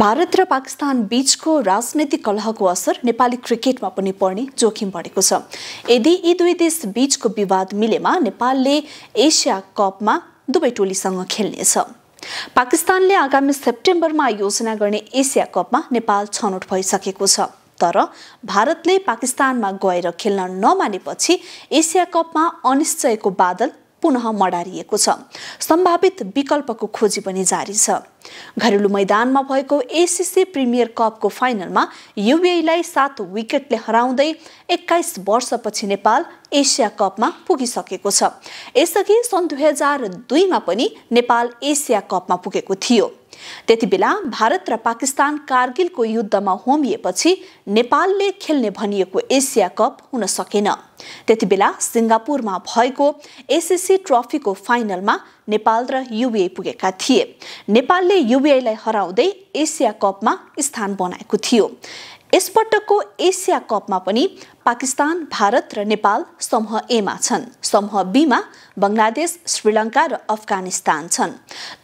भारत र पाकिस्तान बीचको राजनैतिक कलहको असर नेपाली क्रिकेटमा पनि पर्ने जोखिम बढेको छ यदि यी दुई देश बीचको विवाद मिलेमा नेपालले एसिया कपमा दुवै टोलीसँग खेल्नेछ पाकिस्तानले आगामी सेप्टेम्बरमा योजना गर्ने एसिया कपमा नेपाल छनौट भइसकेको छ तर भारतले पाकिस्तानमा गएर खेल्न नमानेपछि एसिया कपमा अनिश्चयको बादल पुनः मडारिएको छ सम्भावित विकल्पको खोजी पनि जारी छ घरेलु मैदानमा भएको एसिसी प्रिमियर कपको फाइनलमा युबिआईलाई e सात विकेटले हराउँदै एक्काइस वर्षपछि नेपाल एसिया कपमा पुगिसकेको छ यसअघि सन् दुई हजार दुईमा पनि नेपाल एसिया कपमा पुगेको थियो बेला भारत र पाकिस्तान कारगिलको युद्धमा होमिएपछि नेपालले खेल्ने भनिएको एसिया कप हुन सकेन बेला सिङ्गापुरमा भएको एसिसी ट्रफीको फाइनलमा नेपाल र युबिए पुगेका थिए नेपालले युएलाई हराउँदै एसिया कपमा स्थान बनाएको थियो यसपटकको एसिया कपमा पनि पाकिस्तान भारत र नेपाल समूह एमा छन् समूह बीमा बङ्गलादेश श्रीलङ्का र अफगानिस्तान छन्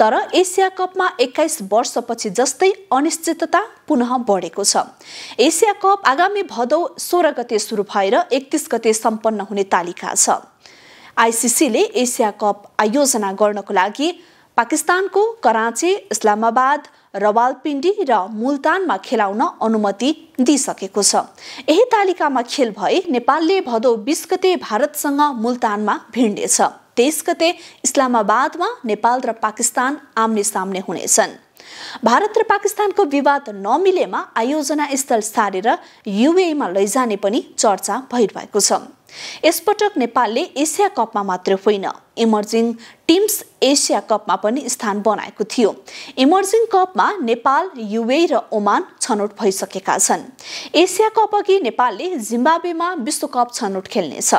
तर एसिया कपमा एक्काइस वर्षपछि जस्तै अनिश्चितता पुनः बढेको छ एसिया कप आगामी भदौ सोह्र गते सुरु भएर एकतिस गते सम्पन्न हुने तालिका छ आइसिसीले एसिया कप आयोजना गर्नको लागि पाकिस्तानको कराँची इस्लामाबाद रवालपिण्डी र मुल्तानमा खेलाउन अनुमति दिइसकेको छ यही तालिकामा खेल भए नेपालले भदौ बिस गते भारतसँग मुल्तानमा भिड्नेछ तेइस गते इस्लामाबादमा नेपाल र पाकिस्तान आम्ने सामने हुनेछन् भारत र पाकिस्तानको विवाद नमिलेमा आयोजना स्थल सारेर युएमा लैजाने पनि चर्चा भइरहेको छ यसपटक नेपालले एसिया कपमा मात्र होइन इमर्जिङ टिम्स एसिया कपमा पनि स्थान बनाएको थियो इमर्जिङ कपमा नेपाल युए र ओमान छनौट भइसकेका छन् एसिया कप अघि नेपालले जिम्बावेमा विश्वकप छनौट खेल्नेछ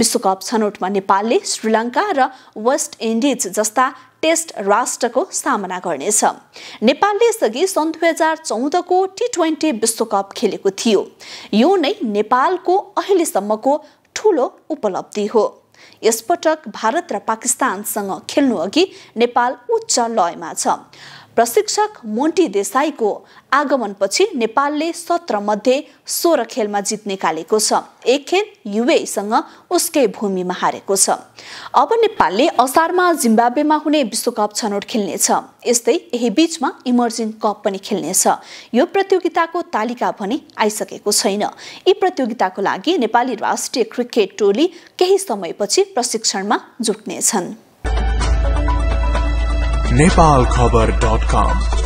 विश्वकप छनौटमा नेपालले श्रीलङ्का र वेस्ट इन्डिज जस्ता टेस्ट राष्ट्रको सामना गर्नेछ नेपालले यसअघि सन् दुई हजार चौधको टी ट्वेन्टी विश्वकप खेलेको थियो यो नै नेपालको अहिलेसम्मको ठुलो उपलब्धि हो यसपटक भारत र पाकिस्तानसँग खेल्नु अघि नेपाल उच्च लयमा छ प्रशिक्षक मोन्टी देसाईको आगमनपछि नेपालले सत्र मध्ये सोह्र खेलमा जित निकालेको छ एक खेल युएसँग उसकै भूमिमा हारेको छ अब नेपालले असारमा जिम्बाब्वेमा हुने विश्वकप छनौट खेल्नेछ यस्तै यही बीचमा इमर्जिङ कप पनि खेल्नेछ यो प्रतियोगिताको तालिका भने आइसकेको छैन यी प्रतियोगिताको लागि नेपाली राष्ट्रिय क्रिकेट टोली केही समयपछि प्रशिक्षणमा जुट्नेछन् nepalcover.com